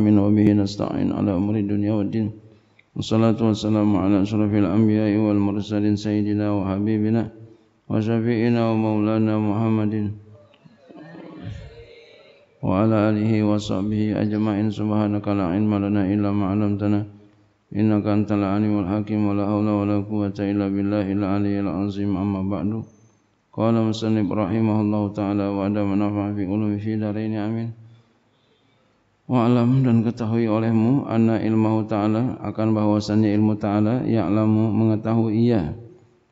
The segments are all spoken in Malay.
آمين وبه نستعين على أمور الدنيا والدين والصلاة والسلام على أشرف الأنبياء والمرسلين سيدنا وحبيبنا وشفيئنا ومولانا محمد وعلى آله وصحبه أجمعين سبحانك لا علم لنا إلا ما علمتنا إنك أنت العليم الحكيم ولا حول ولا قوة إلا بالله العلي العظيم أما بعد قال مسلم رحمه الله تعالى وعدم نفع في قلوب في دارين آمين Wa'alam dan ketahui olehmu anna ilmahu ta'ala akan bahwasannya ilmu ta'ala ya'lamu mengetahui ia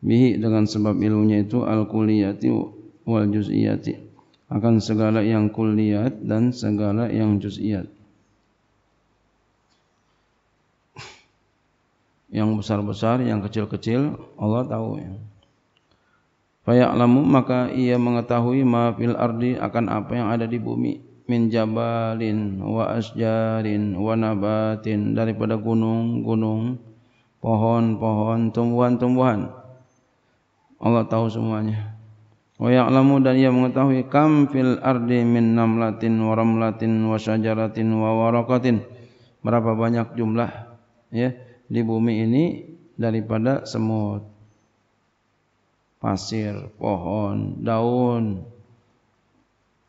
bihi dengan sebab ilmunya itu al-kuliyati wal-juz'iyati akan segala yang kuliyat dan segala yang juz'iyat yang besar-besar, yang kecil-kecil Allah tahu ya. Faya'lamu maka ia mengetahui ma fil ardi akan apa yang ada di bumi min jabalin wa asjarin wa nabatin daripada gunung-gunung pohon-pohon tumbuhan-tumbuhan Allah tahu semuanya wa ya'lamu dan ia mengetahui kam fil ardi min namlatin wa ramlatin wa syajaratin wa waraqatin berapa banyak jumlah ya di bumi ini daripada semut pasir pohon daun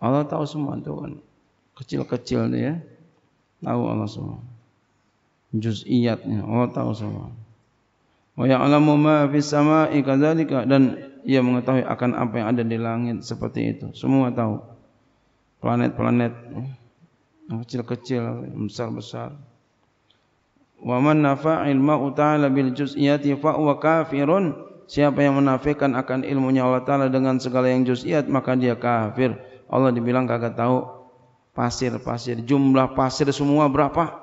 Allah tahu semua tuan kecil-kecil dia ya. tahu Allah semua juz'iyatnya Allah tahu semua wa ya'lamu ma fis sama'i kadzalika dan ia mengetahui akan apa yang ada di langit seperti itu semua tahu planet-planet ya. kecil-kecil besar-besar wa man nafa'il ma ta'ala bil juz'iyati fa huwa kafirun siapa yang menafikan akan ilmunya Allah taala dengan segala yang juz'iyat maka dia kafir Allah dibilang kagak tahu pasir-pasir, jumlah pasir semua berapa?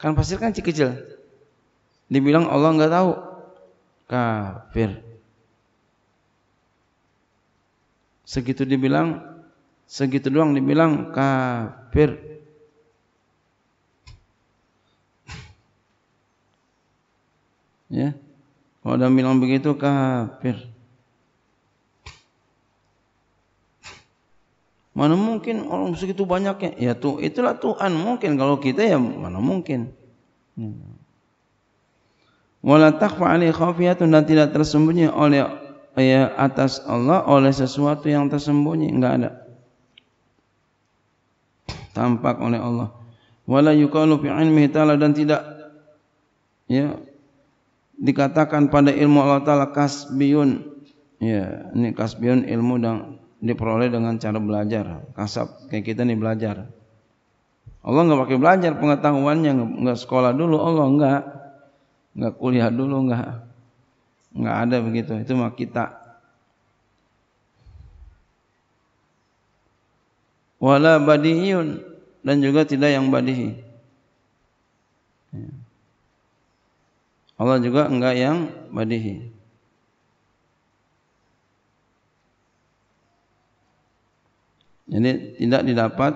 Kan pasir kan kecil. Dibilang Allah nggak tahu. Kafir. Segitu dibilang, segitu doang dibilang kafir. ya. Kalau ada bilang begitu kafir. Mana mungkin orang segitu banyaknya? Ya tuh itulah Tuhan mungkin kalau kita ya mana mungkin? Ya. Wala faali ali khafiyatun dan tidak tersembunyi oleh ya, atas Allah oleh sesuatu yang tersembunyi enggak ada tampak oleh Allah. Wala yuqalu ta'ala dan tidak ya dikatakan pada ilmu Allah taala kasbiyun ya ini kasbiun ilmu dan diperoleh dengan cara belajar. Kasap, kayak kita nih belajar. Allah nggak pakai belajar pengetahuannya, nggak sekolah dulu Allah nggak nggak kuliah dulu nggak nggak ada begitu. Itu mah kita. Wala badiyun dan juga tidak yang badihi. Ya. Allah juga enggak yang badihi. Jadi tidak didapat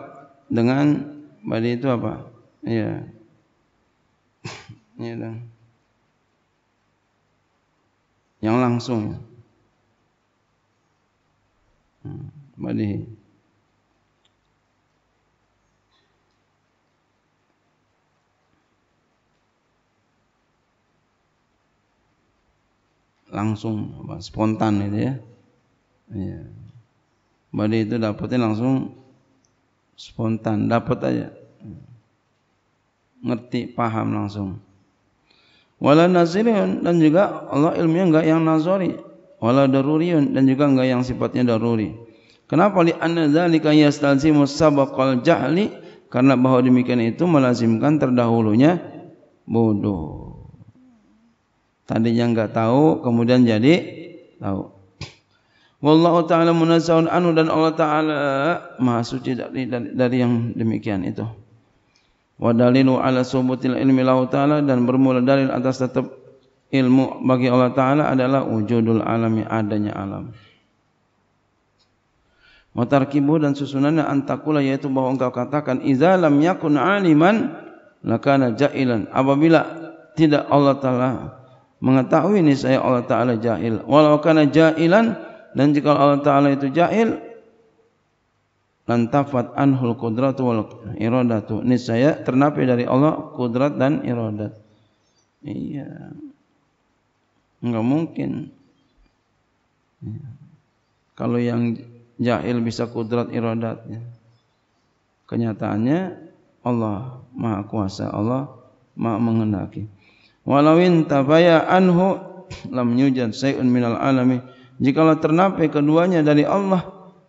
dengan badi itu apa? Iya. Iya dong. Yang langsung. Hmm, badi. Langsung apa? Spontan itu ya. Iya. Bali itu dapatnya langsung spontan, dapat aja. Ngerti, paham langsung. Wala nazirun dan juga Allah ilmunya enggak yang nazari. Wala daruriun dan juga enggak yang sifatnya daruri. Kenapa li anna dzalika yastalzimu sabaqal jahli? Karena bahwa demikian itu melazimkan terdahulunya bodoh. Tadinya enggak tahu, kemudian jadi tahu. Wallahu ta'ala munasahun anu dan Allah ta'ala maha suci dari, dari, dari, yang demikian itu. Wa dalilu ala subutil ilmi lahu ta'ala dan bermula dalil atas tetap ilmu bagi Allah ta'ala adalah wujudul alami adanya alam. Matarkibu dan susunannya antakula yaitu bahawa engkau katakan Iza lam yakun aliman lakana jailan Apabila tidak Allah ta'ala mengetahui ini saya Allah ta'ala jahil Walau kana jailan dan jika Allah Ta'ala itu jahil, lantafat anhul kudrat wal iradatu. Ini saya ternapi dari Allah kudrat dan irodat? Iya. Enggak mungkin. Kalau yang jahil bisa kudrat iradatnya. Kenyataannya Allah Maha Kuasa, Allah Maha Mengenaki. Walawin tabaya anhu lam yujad sayun minal alami. Jikalau ternapai keduanya dari Allah,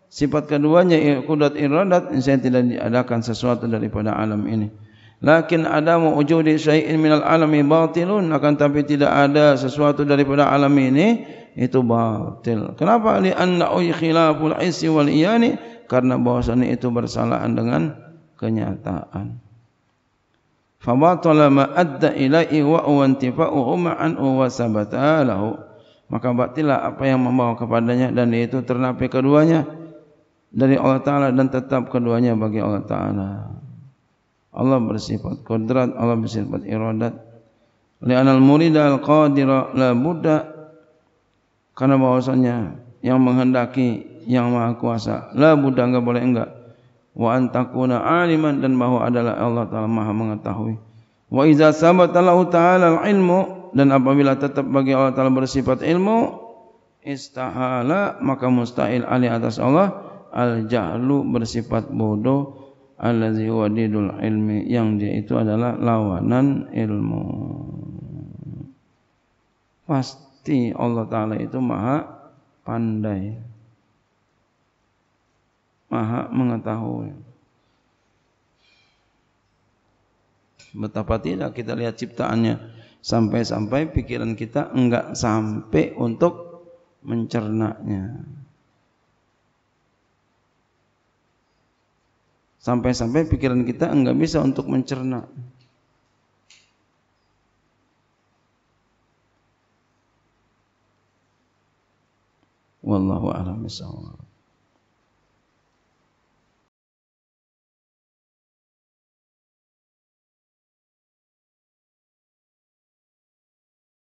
sifat keduanya kudat iradat, saya tidak diadakan sesuatu daripada alam ini. Lakin ada wujudi syai'in minal alami batilun akan tapi tidak ada sesuatu daripada alam ini itu batil. Kenapa li anna khilaful isi wal iyani? Karena bahasannya itu bersalahan dengan kenyataan. Fawatulama batala ma adda ilai wa huwa intifa'u umma an huwa maka batillah apa yang membawa kepadanya dan itu ternapai keduanya dari Allah Ta'ala dan tetap keduanya bagi Allah Ta'ala Allah bersifat kudrat Allah bersifat iradat li'anal murid al-qadira la buddha karena bahwasannya yang menghendaki yang maha kuasa la buddha enggak boleh enggak wa antakuna aliman dan bahwa adalah Allah Ta'ala maha mengetahui wa iza Allah ta'ala al-ilmu dan apabila tetap bagi Allah Taala bersifat ilmu istahala maka mustahil ali atas Allah al jahlu bersifat bodoh allazi wadidul ilmi yang dia itu adalah lawanan ilmu pasti Allah taala itu maha pandai maha mengetahui betapa tidak kita lihat ciptaannya sampai-sampai pikiran kita enggak sampai untuk mencernanya. Sampai-sampai pikiran kita enggak bisa untuk mencerna. Wallahu a'lam bishawab.